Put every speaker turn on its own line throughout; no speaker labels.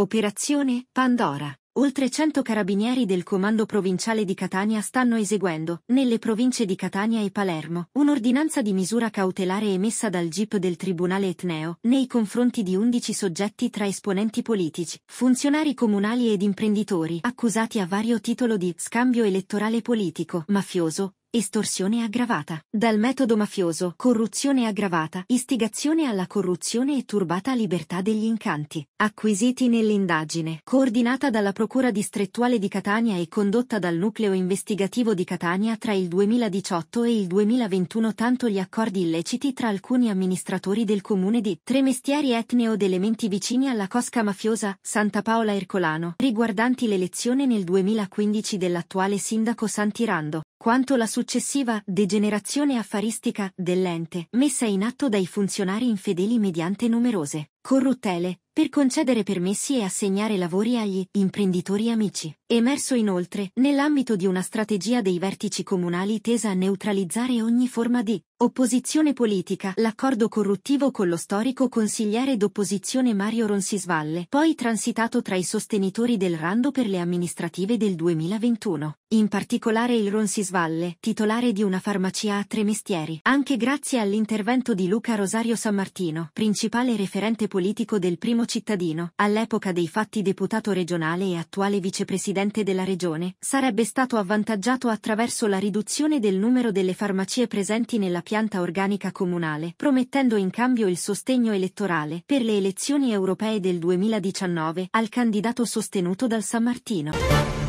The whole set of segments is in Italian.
Operazione Pandora. Oltre 100 carabinieri del comando provinciale di Catania stanno eseguendo, nelle province di Catania e Palermo, un'ordinanza di misura cautelare emessa dal GIP del Tribunale Etneo, nei confronti di 11 soggetti tra esponenti politici, funzionari comunali ed imprenditori, accusati a vario titolo di scambio elettorale politico, mafioso, Estorsione aggravata. Dal metodo mafioso, corruzione aggravata, istigazione alla corruzione e turbata libertà degli incanti. Acquisiti nell'indagine, coordinata dalla Procura distrettuale di Catania e condotta dal Nucleo Investigativo di Catania tra il 2018 e il 2021 tanto gli accordi illeciti tra alcuni amministratori del comune di Tremestieri Etneo ed elementi vicini alla cosca mafiosa Santa Paola Ercolano, riguardanti l'elezione nel 2015 dell'attuale sindaco Santirando quanto la successiva degenerazione affaristica dell'ente messa in atto dai funzionari infedeli mediante numerose corruttele, per concedere permessi e assegnare lavori agli imprenditori amici. Emerso inoltre, nell'ambito di una strategia dei vertici comunali tesa a neutralizzare ogni forma di opposizione politica, l'accordo corruttivo con lo storico consigliere d'opposizione Mario Ronsisvalle, poi transitato tra i sostenitori del Rando per le amministrative del 2021. In particolare il Ronsisvalle, titolare di una farmacia a tre mestieri, anche grazie all'intervento di Luca Rosario Sammartino, principale referente politico del primo primo cittadino, all'epoca dei fatti deputato regionale e attuale vicepresidente della regione, sarebbe stato avvantaggiato attraverso la riduzione del numero delle farmacie presenti nella pianta organica comunale, promettendo in cambio il sostegno elettorale per le elezioni europee del 2019 al candidato sostenuto dal San Martino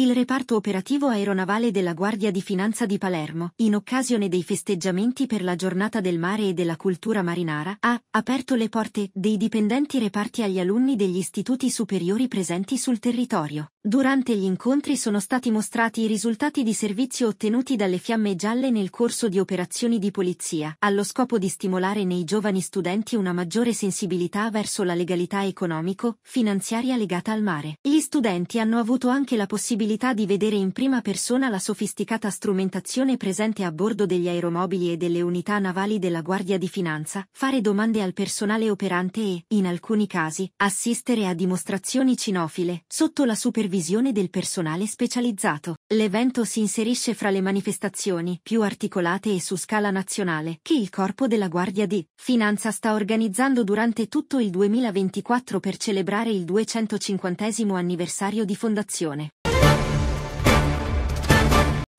il reparto operativo aeronavale della Guardia di Finanza di Palermo, in occasione dei festeggiamenti per la giornata del mare e della cultura marinara, ha aperto le porte dei dipendenti reparti agli alunni degli istituti superiori presenti sul territorio. Durante gli incontri sono stati mostrati i risultati di servizio ottenuti dalle fiamme gialle nel corso di operazioni di polizia, allo scopo di stimolare nei giovani studenti una maggiore sensibilità verso la legalità economico-finanziaria legata al mare. Gli studenti hanno avuto anche la possibilità possibilità di vedere in prima persona la sofisticata strumentazione presente a bordo degli aeromobili e delle unità navali della Guardia di Finanza, fare domande al personale operante e, in alcuni casi, assistere a dimostrazioni cinofile, sotto la supervisione del personale specializzato. L'evento si inserisce fra le manifestazioni più articolate e su scala nazionale che il corpo della Guardia di Finanza sta organizzando durante tutto il 2024 per celebrare il 250 anniversario di fondazione.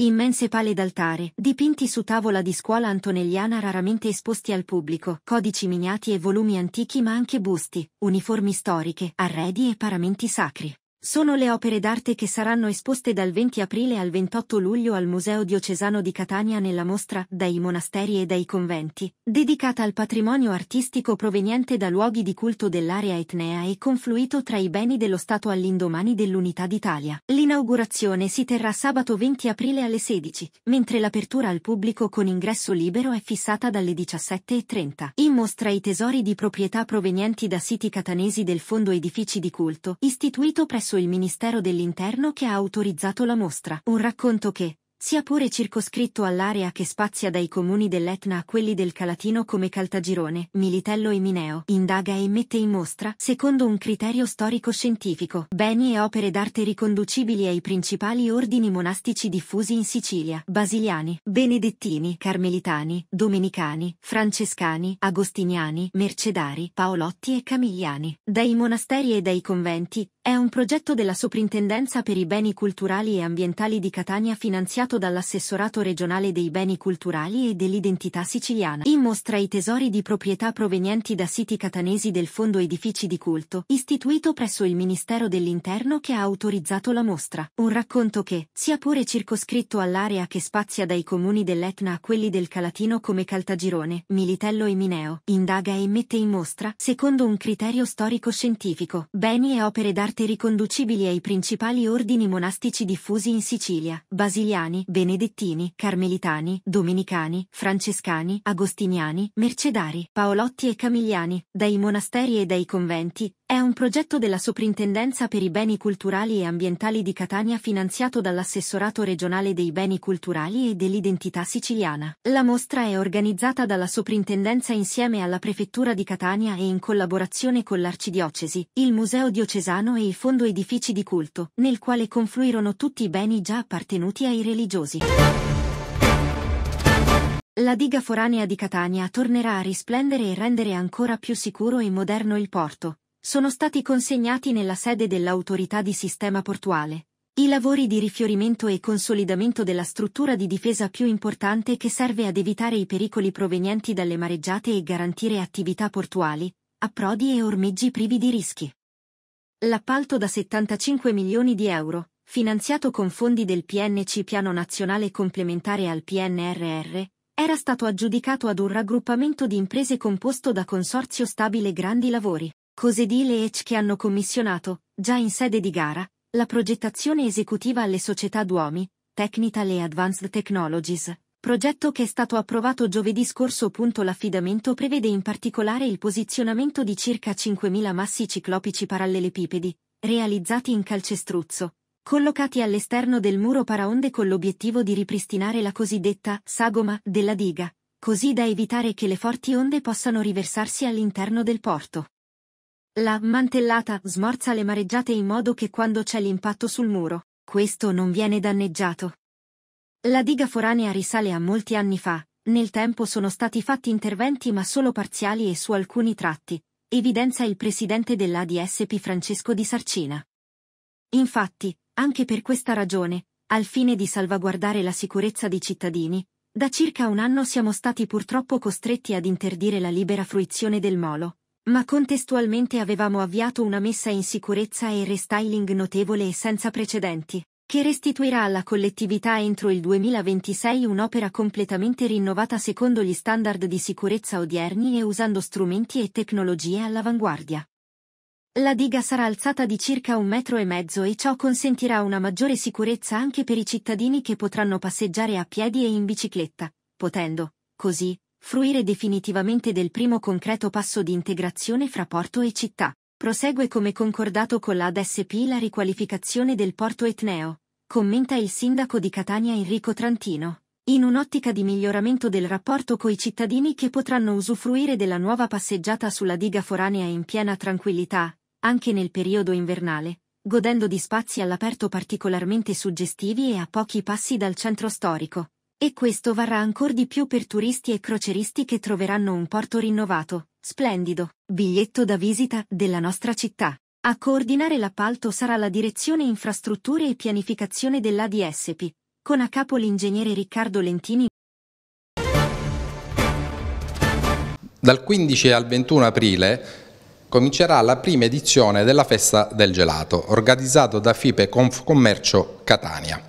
Immense pale d'altare, dipinti su tavola di scuola antonelliana raramente esposti al pubblico, codici miniati e volumi antichi ma anche busti, uniformi storiche, arredi e paramenti sacri. Sono le opere d'arte che saranno esposte dal 20 aprile al 28 luglio al Museo Diocesano di Catania nella mostra Dai monasteri e dai conventi, dedicata al patrimonio artistico proveniente da luoghi di culto dell'area etnea e confluito tra i beni dello Stato all'indomani dell'Unità d'Italia. L'inaugurazione si terrà sabato 20 aprile alle 16, mentre l'apertura al pubblico con ingresso libero è fissata dalle 17.30. In mostra i tesori di proprietà provenienti da siti catanesi del Fondo Edifici di Culto, istituito presso presso il Ministero dell'Interno che ha autorizzato la mostra. Un racconto che, sia pure circoscritto all'area che spazia dai comuni dell'Etna a quelli del Calatino come Caltagirone, Militello e Mineo, indaga e mette in mostra, secondo un criterio storico-scientifico, beni e opere d'arte riconducibili ai principali ordini monastici diffusi in Sicilia, basiliani, benedettini, carmelitani, domenicani, francescani, agostiniani, mercedari, paolotti e camigliani, dai monasteri e dai conventi, è un progetto della Soprintendenza per i beni culturali e ambientali di Catania finanziato dall'assessorato regionale dei beni culturali e dell'identità siciliana. In mostra i tesori di proprietà provenienti da siti catanesi del Fondo Edifici di Culto, istituito presso il Ministero dell'Interno che ha autorizzato la mostra. Un racconto che, sia pure circoscritto all'area che spazia dai comuni dell'Etna a quelli del Calatino come Caltagirone, Militello e Mineo, indaga e mette in mostra, secondo un criterio storico-scientifico, beni e opere d'arte parte riconducibili ai principali ordini monastici diffusi in Sicilia, basiliani, benedettini, carmelitani, domenicani, francescani, agostiniani, mercedari, paolotti e camigliani, dai monasteri e dai conventi, è un progetto della Soprintendenza per i beni culturali e ambientali di Catania finanziato dall'assessorato regionale dei beni culturali e dell'identità siciliana. La mostra è organizzata dalla Soprintendenza insieme alla Prefettura di Catania e in collaborazione con l'Arcidiocesi, il Museo Diocesano e il fondo edifici di culto, nel quale confluirono tutti i beni già appartenuti ai religiosi. La diga foranea di Catania tornerà a risplendere e rendere ancora più sicuro e moderno il porto. Sono stati consegnati nella sede dell'autorità di sistema portuale. I lavori di rifiorimento e consolidamento della struttura di difesa più importante che serve ad evitare i pericoli provenienti dalle mareggiate e garantire attività portuali, approdi e ormeggi privi di rischi. L'appalto da 75 milioni di euro, finanziato con fondi del PNC Piano Nazionale Complementare al PNRR, era stato aggiudicato ad un raggruppamento di imprese composto da Consorzio Stabile Grandi Lavori, Cosedile EC che hanno commissionato, già in sede di gara, la progettazione esecutiva alle società Duomi, Technical e Advanced Technologies, Progetto che è stato approvato giovedì scorso. L'affidamento prevede in particolare il posizionamento di circa 5.000 massi ciclopici parallelepipedi, realizzati in calcestruzzo, collocati all'esterno del muro paraonde con l'obiettivo di ripristinare la cosiddetta sagoma della diga, così da evitare che le forti onde possano riversarsi all'interno del porto. La mantellata smorza le mareggiate in modo che quando c'è l'impatto sul muro, questo non viene danneggiato. La diga foranea risale a molti anni fa, nel tempo sono stati fatti interventi ma solo parziali e su alcuni tratti, evidenza il presidente dell'ADSP Francesco Di Sarcina. Infatti, anche per questa ragione, al fine di salvaguardare la sicurezza dei cittadini, da circa un anno siamo stati purtroppo costretti ad interdire la libera fruizione del molo, ma contestualmente avevamo avviato una messa in sicurezza e restyling notevole e senza precedenti che restituirà alla collettività entro il 2026 un'opera completamente rinnovata secondo gli standard di sicurezza odierni e usando strumenti e tecnologie all'avanguardia. La diga sarà alzata di circa un metro e mezzo e ciò consentirà una maggiore sicurezza anche per i cittadini che potranno passeggiare a piedi e in bicicletta, potendo, così, fruire definitivamente del primo concreto passo di integrazione fra porto e città. Prosegue come concordato con la ADSP la riqualificazione del porto etneo, commenta il sindaco di Catania Enrico Trantino, in un'ottica di miglioramento del rapporto coi cittadini che potranno usufruire della nuova passeggiata sulla diga foranea in piena tranquillità, anche nel periodo invernale, godendo di spazi all'aperto particolarmente suggestivi e a pochi passi dal centro storico. E questo varrà ancor di più per turisti e croceristi che troveranno un porto rinnovato, Splendido. Biglietto da visita della nostra città. A coordinare l'appalto sarà la Direzione Infrastrutture e Pianificazione dell'ADSP, con a capo l'ingegnere Riccardo Lentini.
Dal 15 al 21 aprile comincerà la prima edizione della Festa del Gelato, organizzato da FIPE Confcommercio Catania.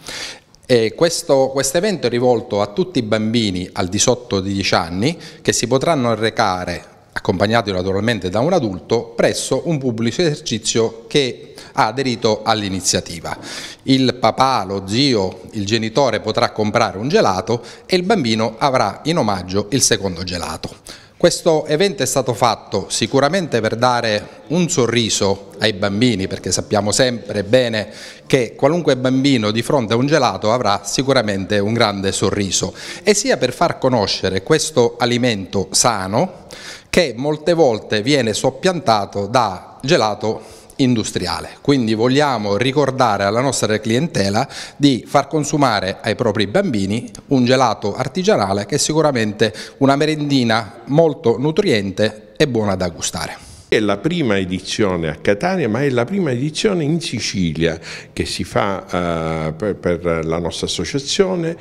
E questo quest evento è rivolto a tutti i bambini al di sotto di 10 anni che si potranno recare accompagnati naturalmente da un adulto, presso un pubblico esercizio che ha aderito all'iniziativa. Il papà, lo zio, il genitore potrà comprare un gelato e il bambino avrà in omaggio il secondo gelato. Questo evento è stato fatto sicuramente per dare un sorriso ai bambini, perché sappiamo sempre bene che qualunque bambino di fronte a un gelato avrà sicuramente un grande sorriso, e sia per far conoscere questo alimento sano, che molte volte viene soppiantato da gelato industriale. Quindi vogliamo ricordare alla nostra clientela di far consumare ai propri bambini un gelato artigianale che è sicuramente una merendina molto nutriente e buona da gustare. È la prima edizione a Catania, ma è la prima edizione in Sicilia che si fa uh, per, per, la nostra associazione,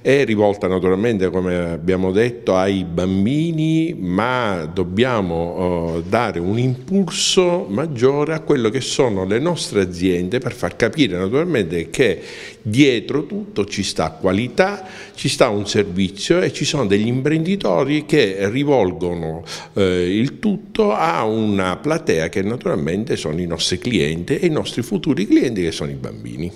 è rivolta naturalmente, come abbiamo detto, ai bambini, ma dobbiamo uh, dare un impulso maggiore a quello che sono le nostre aziende per far capire naturalmente che dietro tutto ci sta qualità, ci sta un servizio e ci sono degli imprenditori che rivolgono uh, il tutto a un una platea che naturalmente sono i nostri clienti e i nostri futuri clienti che sono i bambini.